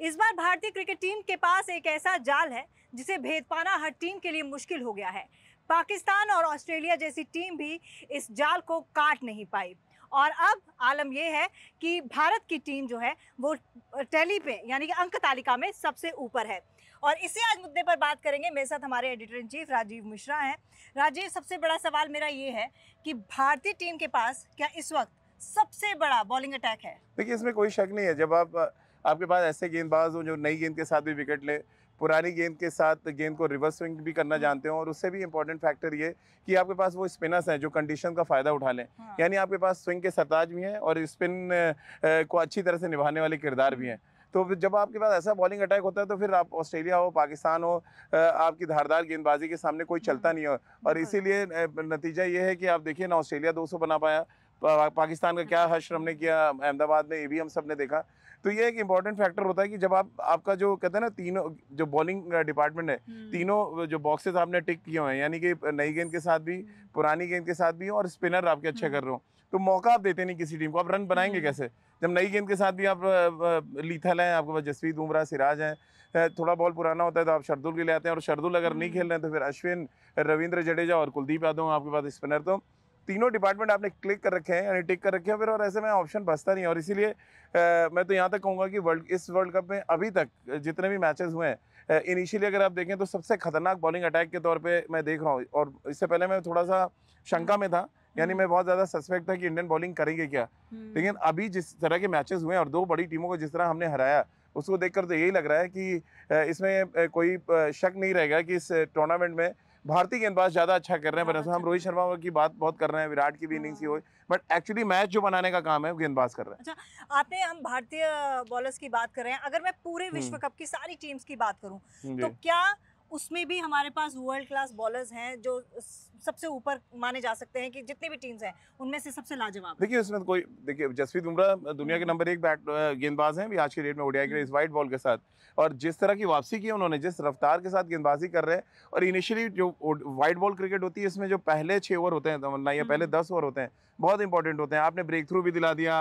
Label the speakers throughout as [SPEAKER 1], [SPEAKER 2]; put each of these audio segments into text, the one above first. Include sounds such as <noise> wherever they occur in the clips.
[SPEAKER 1] इस बार भारतीय cricket team के पास एक ऐसा जाल है जिसे भेद पाना हर टीम के लिए मुश्किल हो गया है पाकिस्तान और ऑस्ट्रेलिया जैसी टीम भी इस जाल को काट नहीं पाई और अब आलम यह है कि भारत की टीम जो है वो टैली पे यानी कि अंक तालिका में सबसे ऊपर है और इसी आज मुद्दे पर बात करेंगे मेरे साथ हमारे editor in chief Rajiv Mishra हैं राजीव सबसे बड़ा सवाल मेरा ये है कि भारतीय टीम के पास क्या इस वक्त सबसे बड़ा बॉलिंग अटैक है
[SPEAKER 2] देखिए इसमें कोई शक नहीं है जब आप आपके पास ऐसे गेंदबाज हो जो नई गेंद के साथ भी विकेट लें पुरानी गेंद के साथ गेंद को रिवर्स स्विंग भी करना हम्म। जानते हो और उससे भी इंपॉर्टेंट फैक्टर ये कि आपके पास वो स्पिनर्स हैं जो कंडीशन का फ़ायदा उठा लें हाँ। यानी आपके पास स्विंग के सरताज भी हैं और स्पिन को अच्छी तरह से निभाने वाले किरदार भी हैं हम्म। तो जब आपके पास ऐसा बॉलिंग अटैक होता है तो फिर आप ऑस्ट्रेलिया हो पाकिस्तान हो आपकी धारदार गेंदबाजी के सामने कोई चलता हम्म। नहीं हो और इसीलिए नतीजा ये है कि आप देखिए ना ऑस्ट्रेलिया दो बना पाया पाकिस्तान का क्या अच्छा। हश्र हमने किया अहमदाबाद में ये भी हम सब ने देखा तो ये एक इम्पॉर्टेंट फैक्टर होता है कि जब आप आपका जो कहते हैं ना तीनों जो बॉलिंग डिपार्टमेंट है हम्म। तीनों जो बॉक्सेस आपने टिक किए हैं यानी कि नई गेंद के साथ भी हम्म। पुरानी गेंद के साथ भी और स्पिनर आपके अच्छे हम्म। कर रहे हो तो मौका आप देते नहीं किसी टीम को आप रन बनाएंगे कैसे जब नई गेंद के साथ भी आप लीथल हैं आपके पास जसवीत उमरा सिराज हैं थोड़ा बॉल पुराना होता है तो आप शर्दुल के ले आते हैं और शर्दुल अगर नहीं खेल रहे हैं तो फिर अश्विन रविंद्र जडेजा और कुलदीप यादव आपके पास स्पिनर तो तीनों डिपार्टमेंट आपने क्लिक कर रखे हैं यानी टिक कर रखे हैं फिर और ऐसे में ऑप्शन बसता नहीं और इसीलिए मैं तो यहाँ तक कहूँगा कि वर्ल्ड इस वर्ल्ड कप में अभी तक जितने भी मैचेस हुए हैं इनिशियली अगर आप देखें तो सबसे खतरनाक बॉलिंग अटैक के तौर पर मैं देख रहा हूँ और इससे पहले मैं थोड़ा सा शंका में था यानी हम्म। मैं बहुत ज़्यादा सस्पेक्ट था कि इंडियन बॉलिंग करेंगे क्या हम्म। लेकिन अभी जिस तरह के मैचेस हुए हैं और दो बड़ी टीमों को जिस तरह हमने हराया उसको देखकर तो यही लग रहा है कि इसमें कोई शक नहीं रहेगा कि इस टूर्नामेंट में भारतीय गेंदबाज ज़्यादा अच्छा कर रहे हैं बट हम अच्छा रोहित शर्मा की बात बहुत कर रहे हैं विराट की भी इनिंग्स की हाँ। हो बट एक्चुअली मैच जो बनाने का काम है गेंदबाज कर रहे हैं
[SPEAKER 1] अच्छा आपने हम भारतीय बॉलर्स की बात कर रहे हैं अगर मैं पूरे हम्म। विश्व कप की सारी टीम्स की बात करूँ तो क्या उसमें भी हमारे पास वर्ल्ड क्लास बॉलर्स हैं जो सबसे ऊपर माने जा सकते हैं कि जितनी भी टीम्स हैं उनमें से सबसे लाजवाब
[SPEAKER 2] देखिए इसमें तो कोई देखिए जसप्रीत बुमराह दुनिया के हम्म। नंबर एक बैट गेंदबाज हैं भी आज के डेट में उड़िया के इस वाइट बॉल के साथ और जिस तरह की वापसी की उन्होंने जिस रफ्तार के साथ गेंदबाजी कर रहे हैं और इनिशियली जो वाइट बॉल क्रिकेट होती है इसमें जो पहले छः ओवर होते हैं तो या पहले हम्म। दस ओवर होते हैं बहुत इंपॉर्टेंट होते हैं आपने ब्रेक थ्रू भी दिला दिया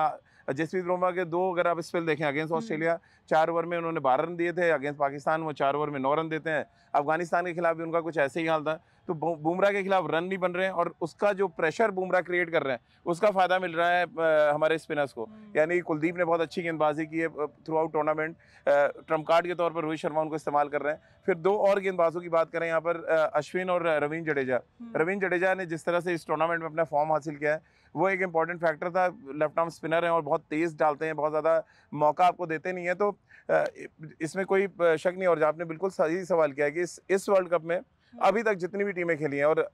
[SPEAKER 2] जसप्रीत बुमराह के दो अगर आप स्पेल देखें अगेंस्ट हम्म। ऑस्ट्रेलिया चार ओवर में उन्होंने बारह रन दिए थे अगेंस्ट पाकिस्तान वो चार ओवर में नौ रन देते हैं अफगानिस्तान के खिलाफ भी उनका कुछ ऐसे ही हाल था तो बुमराह के खिलाफ रन नहीं बन रहे हैं और उसका जो प्रेशर बुमराह क्रिएट कर रहे हैं उसका फ़ायदा मिल रहा है हमारे स्पिनर्स को हम्म। यानी कुलदीप ने बहुत अच्छी गेंदबाजी की है throughout tournament trump card के तौर पर रोहित शर्मा उनको इस्तेमाल कर रहे हैं फिर दो और गेंदबाजों की बात करें यहाँ पर अश्विन और रवीन जडेजा हम्म। रविंद्र जडेजा ने जिस तरह से इस टूर्नामेंट में अपना फॉर्म हासिल किया है वो एक इंपॉर्टेंट फैक्टर था लेफ्ट आर्म स्पिनर हैं और बहुत तेज़ डालते हैं बहुत ज़्यादा मौका आपको देते नहीं है तो इसमें कोई शक नहीं और आपने बिल्कुल सही सवाल किया कि इस इस वर्ल्ड कप में हम्म। अभी तक जितनी भी टीमें खेली हैं और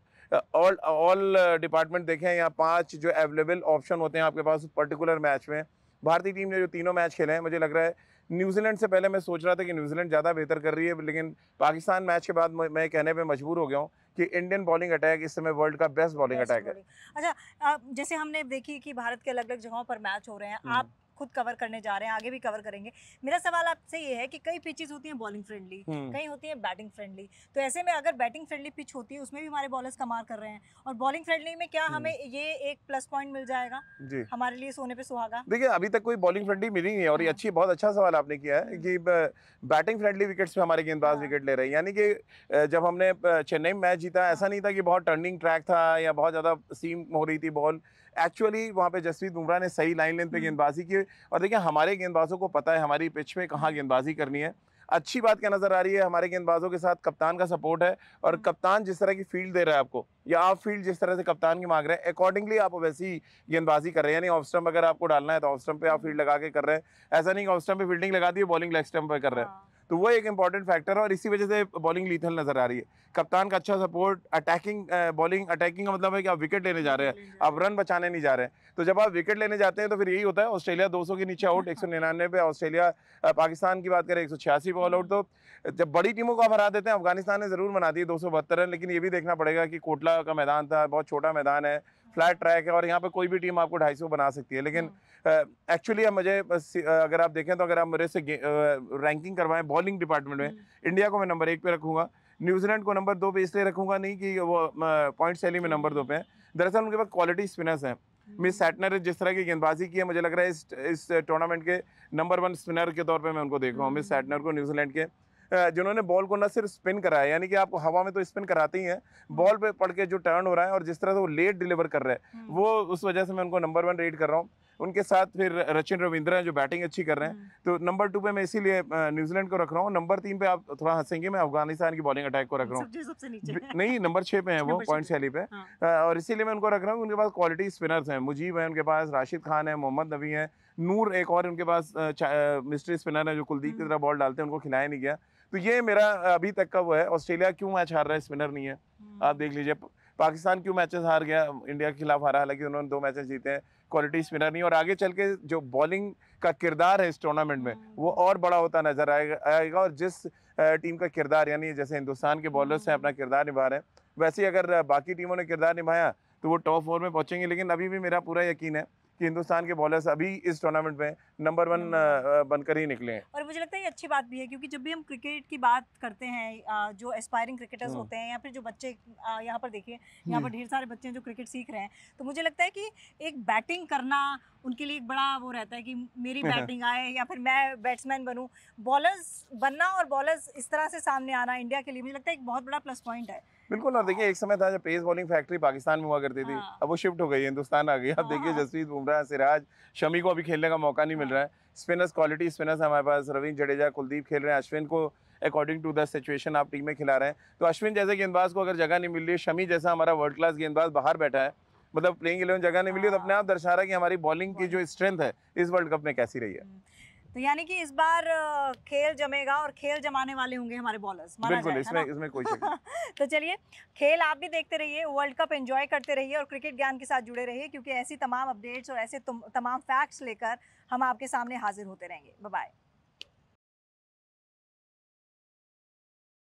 [SPEAKER 2] ऑल ऑल डिपार्टमेंट देखें यहाँ पांच जो अवेलेबल ऑप्शन होते हैं आपके पास उस पर्टिकुलर मैच में भारतीय टीम ने जो तीनों मैच खेले हैं मुझे लग रहा है न्यूजीलैंड से पहले मैं सोच रहा था कि न्यूजीलैंड ज़्यादा बेहतर कर रही है लेकिन पाकिस्तान मैच के बाद मैं कहने पर मजबूर हो गया हूँ कि इंडियन बॉलिंग अटैक इस समय वर्ल्ड का बेस्ट बॉलिंग अटैक है
[SPEAKER 1] अच्छा जैसे हमने देखी कि भारत के अलग अलग जगहों पर मैच हो रहे हैं हम्म। आप खुद कवर करने जा रहे हैं आगे भी कवर करेंगे मेरा सवाल आपसे ये है कि कई पिचेस होती हैं बॉलिंग फ्रेंडली हम्म। कई होती हैं बैटिंग फ्रेंडली तो ऐसे में अगर बैटिंग फ्रेंडली पिच होती है उसमें भी हमारे बॉलर्स कमाल कर रहे हैं और बॉलिंग फ्रेंडली में क्या हमें हम्म। ये एक प्लस पॉइंट मिल जाएगा हमारे लिए सोने पर सुहागा
[SPEAKER 2] देखिए अभी तक कोई बॉलिंग फ्रेंडली मिली नहीं है और ये हाँ। अच्छी बहुत अच्छा सवाल आपने किया है हम्म। कि बैटिंग फ्रेंडली विकेट्स पे हमारे गेंदबाज विकेट हाँ। ले रहे हैं यानी कि जब हमने चेन्नई मैच जीता ऐसा हाँ। नहीं था कि बहुत टर्निंग ट्रैक था या बहुत ज़्यादा सीम हो रही थी बॉल एक्चुअली वहाँ पे जसप्रीत बुमराह ने सही लाइन लेन पे हम्म। गेंदबाजी की और देखिए हमारे गेंदबाजों को पता है हमारी पिच में कहाँ गेंदबाजी करनी है अच्छी बात क्या नज़र आ रही है हमारे गेंदबाजों के साथ कप्तान का सपोर्ट है और हम्म। कप्तान जिस तरह की फील्ड दे रहा है आपको या आप फील्ड जिस तरह से कप्तान की मांग रहे हैं अकॉर्डिंगली आप वैसी ही गेंदबाजी कर रहे हैं यानी ऑफ स्टम्प अगर आपको डालना है तो ऑफ स्टम्प पे आप फील्ड हम्म। लगा के कर रहे हैं ऐसा नहीं कि ऑफ स्टम्प पे फील्डिंग लगा दी बॉलिंग लेग स्टम्प पे कर रहे हैं हाँ। तो वो एक इंपॉर्टेंट फैक्टर है और इसी वजह से बॉलिंग लीथल नजर आ रही है कप्तान का अच्छा सपोर्ट अटैकिंग बॉलिंग अटैकिंग का मतलब है कि आप विकेट लेने जा रहे हैं आप रन बचाने नहीं जा रहे हैं तो जब आप विकेट लेने जाते हैं तो फिर यही होता है ऑस्ट्रेलिया 200 के नीचे आउट एक पे ऑस्ट्रेलिया पाकिस्तान की बात करें एक सौ बॉल आउट तो जब बड़ी टीमों को आप हरा देते हैं अफगानिस्तान ने ज़रूर बना दिए दो रन लेकिन ये भी देखना पड़ेगा कि कोटला का मैदान था बहुत छोटा मैदान है फ्लैट ट्रैक है और यहाँ पर कोई भी टीम आपको ढाई सौ बना सकती है लेकिन एक्चुअली हम्म। uh, मुझे अगर आप देखें तो अगर आप मेरे से रैंकिंग करवाएं बॉलिंग डिपार्टमेंट में इंडिया हम्म। को मैं नंबर एक पे रखूँगा न्यूजीलैंड को नंबर दो पे इसलिए रखूँगा नहीं कि वो पॉइंट शैली में नंबर दो पे हैं दरअसल उनके पास क्वालिटी स्पिनर्स हैं हम्म। मिस सैटनर जिस तरह की गेंदबाजी की है मुझे लग रहा है इस इस टूर्नामेंट के नंबर वन स्पिनर के तौर पे मैं उनको देख रहा हूँ मिस सैटनर को न्यूजीलैंड के जिन्होंने बॉल को न सिर्फ स्पिन कराया यानी कि आप हवा में तो स्पिन कराते ही हैं हम्म। बॉल पे पड़ के जो टर्न हो रहा है और जिस तरह से वो लेट डिलीवर कर रहे हैं हम्म। वो उस वजह से मैं उनको नंबर वन रेड कर रहा हूँ उनके साथ फिर रचिन रविंद्रा जो बैटिंग अच्छी कर रहे हैं हाँ। तो नंबर टू पे मैं इसीलिए न्यूजीलैंड को रख रहा हूँ नंबर तीन पे आप थोड़ा हंसेंगे मैं अफगानिस्तान की बॉलिंग अटैक को रख रहा
[SPEAKER 1] हूँ
[SPEAKER 2] नहीं नंबर छः पे है वो पॉइंट शैली पे हाँ। और इसीलिए मैं उनको रख रहा हूँ उनके पास क्वालिटी स्पिनर्स हैं मुजीब है उनके पास राशिद खान है मोहम्मद नबी है नूर एक और उनके पास मिस्ट्री स्पिनर है जो कुलदीप की हाँ। तरह बॉल डालते हैं उनको खिलाया नहीं गया तो ये मेरा अभी तक का वो है ऑस्ट्रेलिया क्यों मैच हार रहा है स्पिनर नहीं है आप देख लीजिए पाकिस्तान क्यों मैचेस हार गया इंडिया के खिलाफ हारा हालांकि उन्होंने दो मैचेस जीते हैं क्वालिटी स्पिनर नहीं और आगे चल के जो बॉलिंग का किरदार है इस टूर्नामेंट में हाँ। वो और बड़ा होता नजर आएगा आएगा और जिस टीम का किरदार यानी जैसे हिंदुस्तान के बॉलर्स हैं हाँ। अपना किरदार निभा रहे हैं वैसे ही अगर बाकी टीमों ने किरदार निभाया तो वो टॉप फोर में पहुंचेंगे लेकिन अभी भी मेरा पूरा यकीन है कि हिंदुस्तान के बॉलर्स अभी इस टूर्नामेंट में नंबर वन हम्म। बनकर ही निकले हैं और मुझे
[SPEAKER 1] लगता है ये अच्छी बात भी है क्योंकि जब भी हम क्रिकेट की बात करते हैं जो एस्पायरिंग हम्म। क्रिकेटर्स होते हैं या फिर जो बच्चे यहाँ पर देखिए यहाँ पर ढेर सारे बच्चे हैं जो क्रिकेट सीख रहे हैं तो मुझे लगता है कि एक बैटिंग करना उनके लिए एक बड़ा वो रहता है कि मेरी बैटिंग <laughs> आए या फिर मैं बैट्समैन बनूँ बॉलर्स बनना और बॉलर्स इस तरह से सामने आना इंडिया के लिए मुझे लगता है एक बहुत बड़ा प्लस पॉइंट है बिल्कुल
[SPEAKER 2] और देखिए एक समय था जब पेस बॉलिंग फैक्ट्री पाकिस्तान में हुआ करती थी हाँ। अब वो शिफ्ट हो गई हिंदुस्तान आ गई अब देखिए हाँ। जसप्रीत बुमराह सिराज शमी को अभी खेलने का मौका नहीं मिल हाँ। रहा है स्पिनर्स क्वालिटी स्पिनर्स हमारे पास रविंद्र जडेजा कुलदीप खेल रहे हैं अश्विन को अकॉर्डिंग टू द सिचुएशन आप टीम में खिला रहे हैं तो अश्विन जैसे गेंदबाज को अगर जगह नहीं मिल रही है शमी जैसा हमारा वर्ल्ड क्लास गेंदबाज बाहर बैठा है मतलब प्लेइंग इलेवन जगह नहीं मिली तो अपने आप हाँ। दर्शा रहा है कि हमारी बॉलिंग की जो स्ट्रेंथ है इस वर्ल्ड कप में कैसी रही है हम्म।
[SPEAKER 1] तो यानी कि इस बार खेल जमेगा और खेल जमाने वाले होंगे हमारे बॉलर्स बिल्कुल इसमें इसमें कोई <laughs> तो चलिए खेल आप भी देखते रहिए वर्ल्ड कप एंजॉय करते रहिए और क्रिकेट ज्ञान के साथ जुड़े रहिए क्योंकि ऐसी तमाम अपडेट्स और ऐसे तमाम फैक्ट्स लेकर हम आपके सामने हाजिर होते रहेंगे बाय